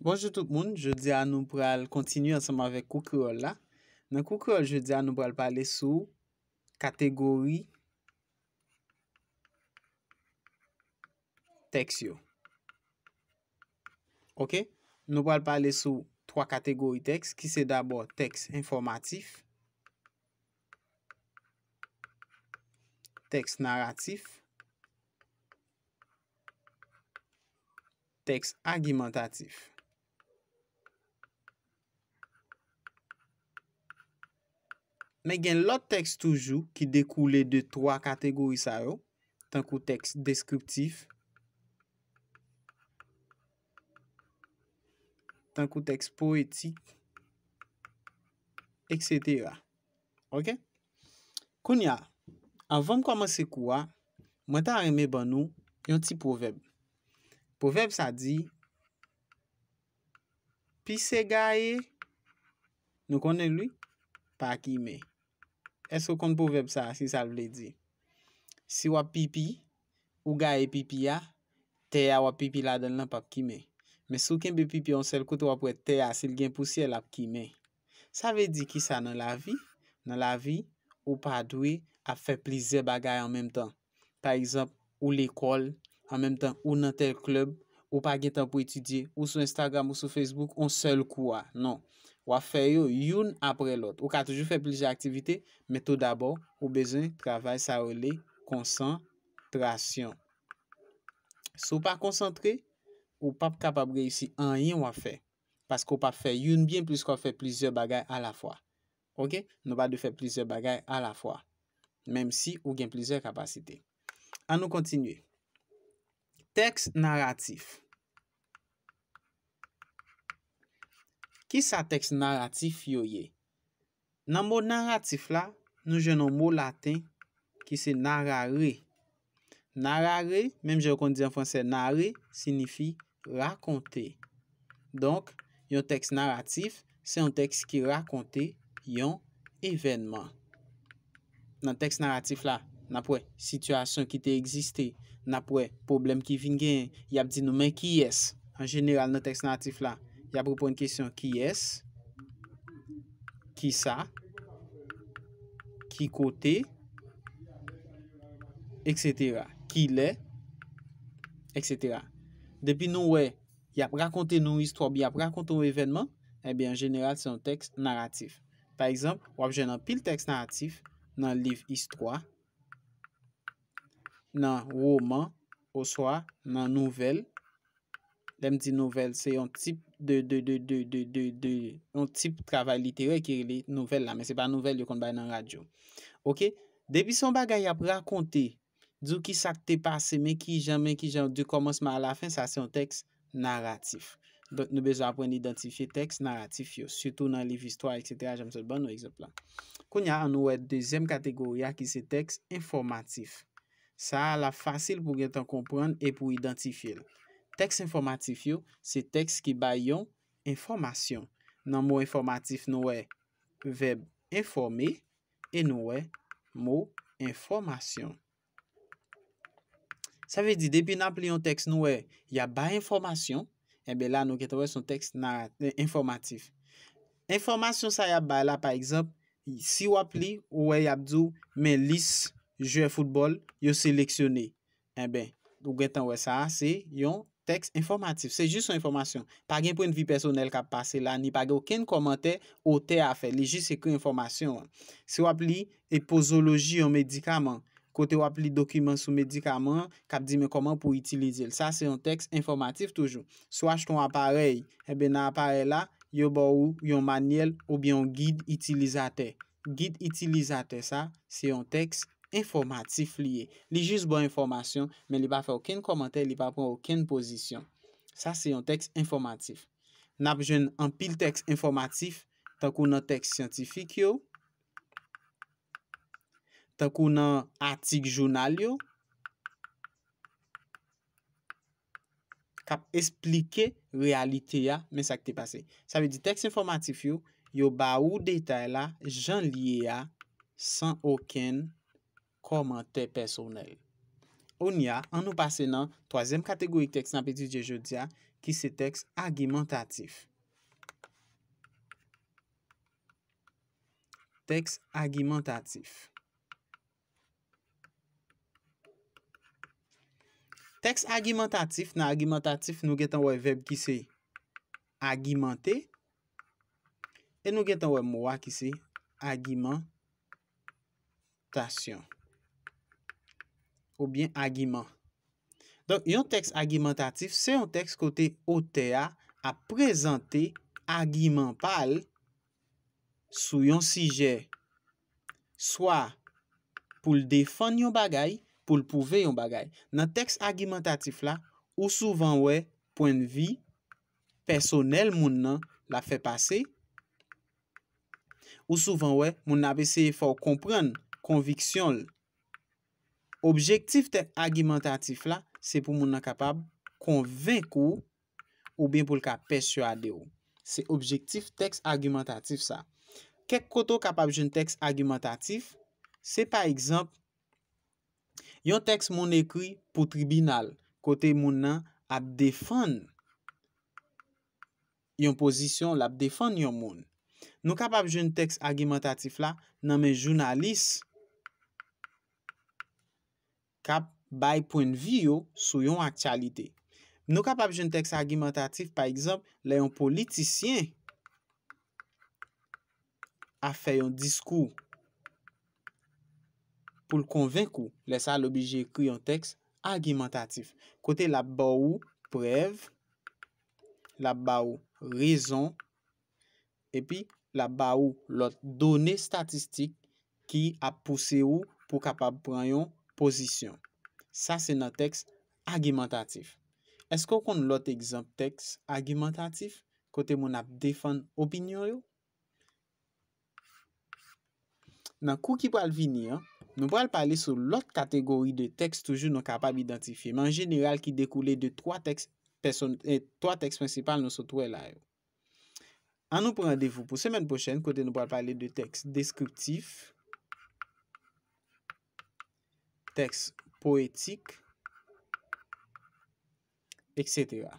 Bonjour tout le monde, je dis à nous pour aller continuer ensemble avec Koukrol là. Dans Koukrol, je dis à nous pour aller parler sous catégorie texteux. Ok? Nous pour aller parler sous trois catégories texteux, qui c'est d'abord texte informatif, texte narratif, texte argumentatif. Men gen lot tekst toujou ki dekoule de 3 kategori sa yo. Tan kou tekst deskriptif. Tan kou tekst poetik. Etc. Ok? Koun ya, avan m komanse kouwa, mwen ta reme ban nou yon ti poveb. Poveb sa di, Pi se ga e, nou konen li? Pa ki me. E sou kon pou vep sa, si sa vle di. Si wap pipi, ou ga e pipi ya, teya wap pipi la den lan pa pkime. Me sou ken be pipi, on sel koute wap wet teya, sil gen pousye la pkime. Sa ve di ki sa nan la vi? Nan la vi, ou pa dwe a fe plize bagay an menm tan. Ta ekzamp, ou l'ekol, an menm tan, ou nan tel klub, ou pa gen tan pou etidye, ou sou Instagram, ou sou Facebook, on sel kouwa. Non. Ou a fè yo youn apre lot. Ou ka toujou fè plizye aktivite, metou d'abor, ou bezen travay sa ou le konsantrasyon. Sou pa konsantre, ou pa kapabre yisi an yon ou a fè. Paske ou pa fè youn bien, plis kon fè plizye bagay a la fwa. Ok? Nou pa de fè plizye bagay a la fwa. Mem si ou gen plizye kapasite. An nou kontinue. Teks naratif. Ki sa tekst naratif yoye? Nan mo naratif la, nou jenon mo latin ki se narare. Narare, menm jenon kon di en franse narare, signifi rakonte. Donk, yon tekst naratif, se yon tekst ki rakonte yon evenman. Nan tekst naratif la, napwe, sityasyon ki te egziste, napwe, problem ki vinge, yabdi nou men ki yes. An jeneral nan tekst naratif la. Y ap repon yon kesyon ki es, ki sa, ki kote, et cetera, ki le, et cetera. Depi nou we, y ap rakonte nou istwa, bi y ap rakonte nou evenman, ebyen general, se yon tekst naratif. Par exemple, wap jenan pil tekst naratif, nan liv istwa, nan roman, ou soa, nan nouvel, dem di nouvel, se yon tip, de, de, de, de, de, de, de, un tip travay litere ki rele nouvel la, men se pa nouvel yo kon bay nan radyo. Ok? Debison bagay ap rakonte, dyo ki sakte pase, men ki jan men ki jan, di komons ma la fen, sa se un teks naratif. Don, nou bezwa apwen identifiye teks naratif yo, suto nan liv istwa, etc. Jam se bon nou eksepla. Koun ya an nou et dezem kategori ya ki se teks informatif. Sa ala fasil pou gen tan kompran e pou identifiye lè. teks informatif yo, se teks ki ba yon informasyon. Nan mou informatif nou we veb informe, e nou we mou informasyon. Sa ve di, depi nan pli yon teks nou we, ya ba informasyon, e be la nou ketowe son teks nan eh, informatif. Informasyon sa ya ba la, pa ekzamp, si wap li, ou we yabdou men lis jowe foutbol, yo seleksyone. E be, ou getan we sa ase, yon informasyon. Tekst informatif, se jis son informasyon. Pag gen pou en vi personel kap pase la, ni pag gen ouken komante ou te a fe. Li jis se kre informasyon. Se wap li epozoloji yon medikaman. Kote wap li dokumen sou medikaman, kap di men koman pou itilidil. Sa se yon tekst informatif toujou. So ach ton aparel, ebe nan aparel eh la, yo bou yon maniel ou bi yon guide itilizate. Guide itilizate sa, se yon tekst informatif. informatif liye. Li jis bon informasyon men li pa fè okèn komantè li pa pon okèn pozisyon. Sa se yon tekst informatif. Nap jen an pil tekst informatif tan kou nan tekst siyantifik yo tan kou nan artik jounal yo kap esplike realite ya men sa ki te pase. Sa ve di tekst informatif yo, yo ba ou detay la jan liye ya san okèn komante personel. O nya, an nou pase nan toazem kategorik tekst nan peti dje jodia ki se tekst agimentatif. Tekst agimentatif. Tekst agimentatif nan agimentatif nou getan wè veb ki se agimente e nou getan wè mwa ki se agimantasyon. Ou byen agiman. Donk yon tekst agiman tatif, se yon tekst kote otea a prezante agiman pal sou yon sije. Soa pou l defon yon bagay, pou l pouve yon bagay. Nan tekst agiman tatif la, ou souvan we pou en vi, personel moun nan la fe pase. Ou souvan we moun nan beseye faw kompran konviksyon l. Objektif tek argumentatif la, se pou moun nan kapab konvenk ou, ou ben pou lka peswade ou. Se objektif tek argumentatif sa. Kek koto kapab joun tek argumentatif, se pa ekzamp, yon tek mon ekwi pou tribunal, kote moun nan ap defan yon moun. Nou kapab joun tek argumentatif la nan men jounalis. ka bay pou yon video sou yon aktyalite. Nou kap ap joun tekst agimentatif, pa ekzop, le yon politisyen a fe yon diskou pou l konvenk ou, lè sa l obije ekri yon tekst agimentatif. Kote la ba ou prev, la ba ou rezon, epi la ba ou lot donè statistik ki ap pousse ou pou kap ap prenyon Pozisyon. Sa se nan tekst agimentatif. Esko kon nou lot ekzamp tekst agimentatif kote moun ap defan opinyon yo? Nan kou ki po al vini an, nou po al pale sou lot kategori de tekst toujou nou kapab identifye. Man genyral ki dekoule de 3 tekst principal nou sou tou elay yo. An nou pou randevou pou semen po chen kote nou po al pale de tekst deskriptif. teks poetik, etc.